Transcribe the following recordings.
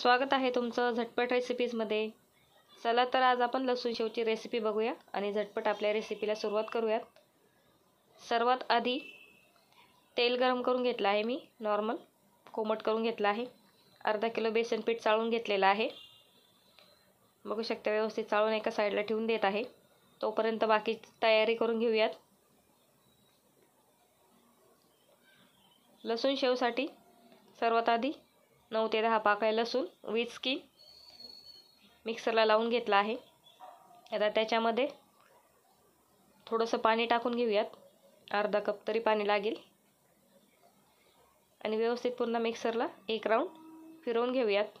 स्वागत आहे तुमचं झटपट रेसिपीजमध्ये चला तर आज आपण लसूण शेवची रेसिपी बघूया आणि झटपट आपल्या रेसिपीला सुरुवात करूयात सर्वात आधी तेल गरम करून घेतलं आहे मी नॉर्मल कोमट करून घेतलं आहे अर्धा किलो बेसन पीठ चाळून घेतलेलं आहे बघू शकता व्यवस्थित चाळून एका साईडला ठेवून देत आहे तोपर्यंत बाकी तयारी करून घेऊयात लसूण शेवसाठी सर्वात आधी नऊ ते दहा पाकळ्या लसूण वीज की मिक्सरला लावून घेतला आहे आता त्याच्यामध्ये थोडंसं पाणी टाकून घेऊयात अर्धा कप तरी पाणी लागेल आणि व्यवस्थित पुन्हा मिक्सरला एक राऊंड फिरवून घेऊयात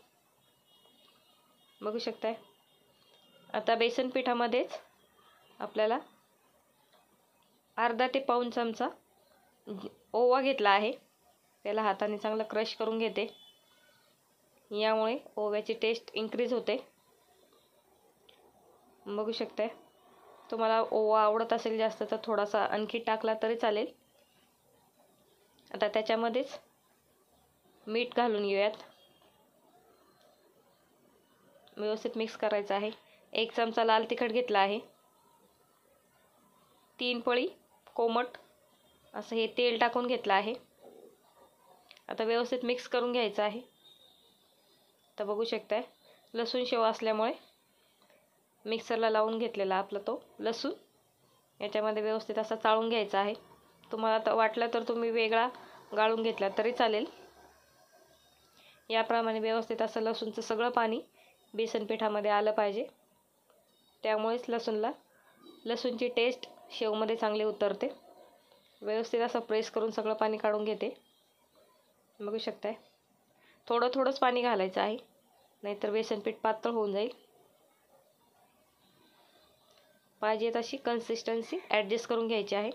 बघू शकताय आता बेसन पिठामध्येच आपल्याला अर्धा ते पाऊण चमचा ओवा घेतला आहे त्याला हाताने चांगला क्रश करून घेते यामुळे ओव्याची टेस्ट इन्क्रीज होते बघू शकते तुम्हाला ओवा आवडत असेल जास्त तर थोडासा आणखी टाकला तरी चालेल आता त्याच्यामध्येच मीठ घालून घेऊयात व्यवस्थित मिक्स करायचं आहे एक चमचा लाल तिखट घेतला आहे तीन पळी कोमट असं हे तेल टाकून घेतलं आहे आता व्यवस्थित मिक्स करून घ्यायचं आहे तर बघू शकताय लसूण शेव असल्यामुळे मिक्सरला लावून घेतलेला आपला तो लसूण याच्यामध्ये व्यवस्थित असा चाळून घ्यायचा आहे तुम्हाला तर वाटलं तर तुम्ही वेगळा गाळून घेतला तरी चालेल याप्रमाणे व्यवस्थित असं लसूणचं सगळं पाणी बेसन पिठामध्ये आलं पाहिजे त्यामुळेच लसूणला लसूणची टेस्ट शेवमध्ये चांगली उतरते व्यवस्थित असं प्रेस करून सगळं पाणी काढून घेते बघू शकताय थोडं थोडंच पाणी घालायचं आहे नाहीतर बेसनपीठ पातळ होऊन जाईल पाहिजे तशी कन्सिस्टन्सी ॲडजस्ट करून घ्यायची आहे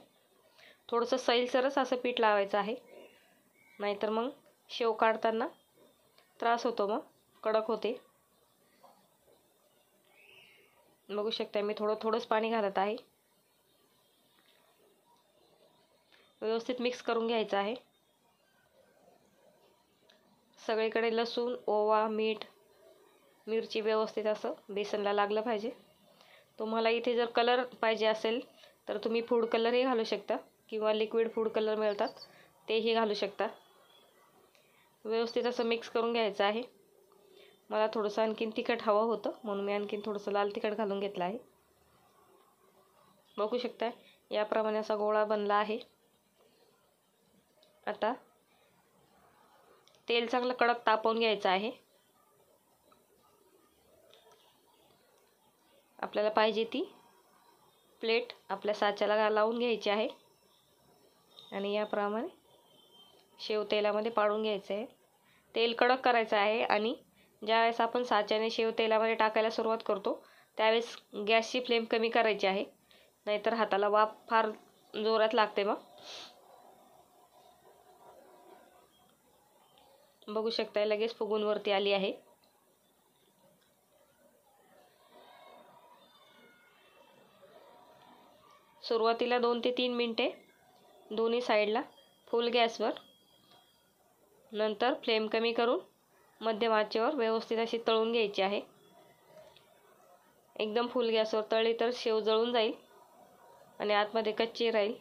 थोडंसं सैलसरच असं पीठ लावायचं आहे नाहीतर मग शेव काढताना त्रास होतो मग कडक होते बघू शकता मी थोडं थोडंच पाणी घालत आहे व्यवस्थित मिक्स करून घ्यायचं आहे सगळीकडे लसूण ओवा मीठ मिरची व्यवस्थित असं बेसनला लागलं पाहिजे तुम्हाला इथे जर कलर पाहिजे असेल तर तुम्ही फूड कलरही घालू शकता किंवा लिक्विड फूड कलर मिळतात तेही घालू शकता व्यवस्थित असं मिक्स करून घ्यायचं आहे मला थोडंसं आणखीन तिखट हवं होतं म्हणून मी आणखीन थोडंसं लाल तिखट घालून घेतलं आहे बघू शकता याप्रमाणे असा गोळा बनला आहे आता तेल चांगलं कडक तापवून घ्यायचं आहे आपल्याला पाहिजे ती प्लेट आपल्या साच्याला लावून घ्यायची आहे आणि याप्रमाणे शेवतेलामध्ये तेलामध्ये पाडून घ्यायचं आहे तेल कडक करायचं आहे आणि ज्यावेळेस आपण साच्याने शेवतेलामध्ये टाकायला सुरुवात करतो त्यावेळेस गॅसची फ्लेम कमी करायची आहे नाहीतर हाताला वाफ फार जोरात लागते मग बघू शकताय लगेच फुगूनवरती आली आहे सुरुवातीला दोन ते तीन मिनटे दोन्ही साईडला फुल गॅसवर नंतर फ्लेम कमी करून मध्यम आचेवर व्यवस्थित अशी तळून घ्यायची आहे एकदम फुल गॅसवर तळली तर शेव जळून जाईल आणि आतमध्ये कच्ची राहील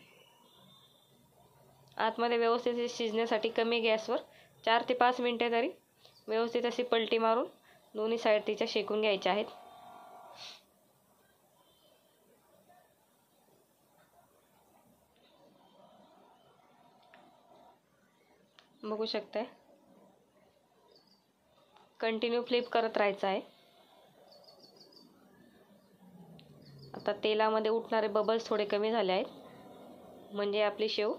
आतमध्ये व्यवस्थित शिजण्यासाठी कमी गॅसवर चार ते पाच मिनटे तरी व्यवस्थित अशी पलटी मारून दोन्ही साईड तिच्या शेकून घ्यायच्या आहेत बघू शकताय कंटिन्यू फ्लिप करत राहायचं आहे आता तेलामध्ये उठणारे बबल्स थोडे कमी झाले आहेत म्हणजे आपली शेव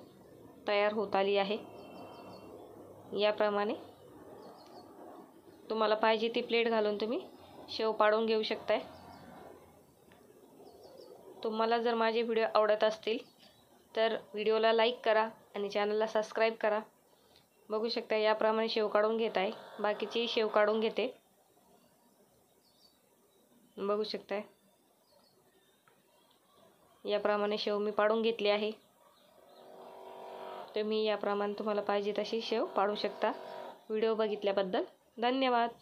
तयार होत आली आहे याप्रमाणे तुम्हाला पाहिजे ती प्लेट घालून तुम्ही शेव पाडून घेऊ शकताय तुम्हाला जर माझे व्हिडिओ आवडत असतील तर व्हिडिओला लाईक करा आणि चॅनलला सबस्क्राईब करा बघू शकता याप्रमाणे शेव काढून घेत आहे बाकीची शेव काढून घेते बघू शकताय याप्रमाणे शेव मी पाडून घेतली आहे तुम्ही याप्रमाणे तुम्हाला पाहिजे तशी शेव पाडू शकता व्हिडिओ बघितल्याबद्दल धन्यवाद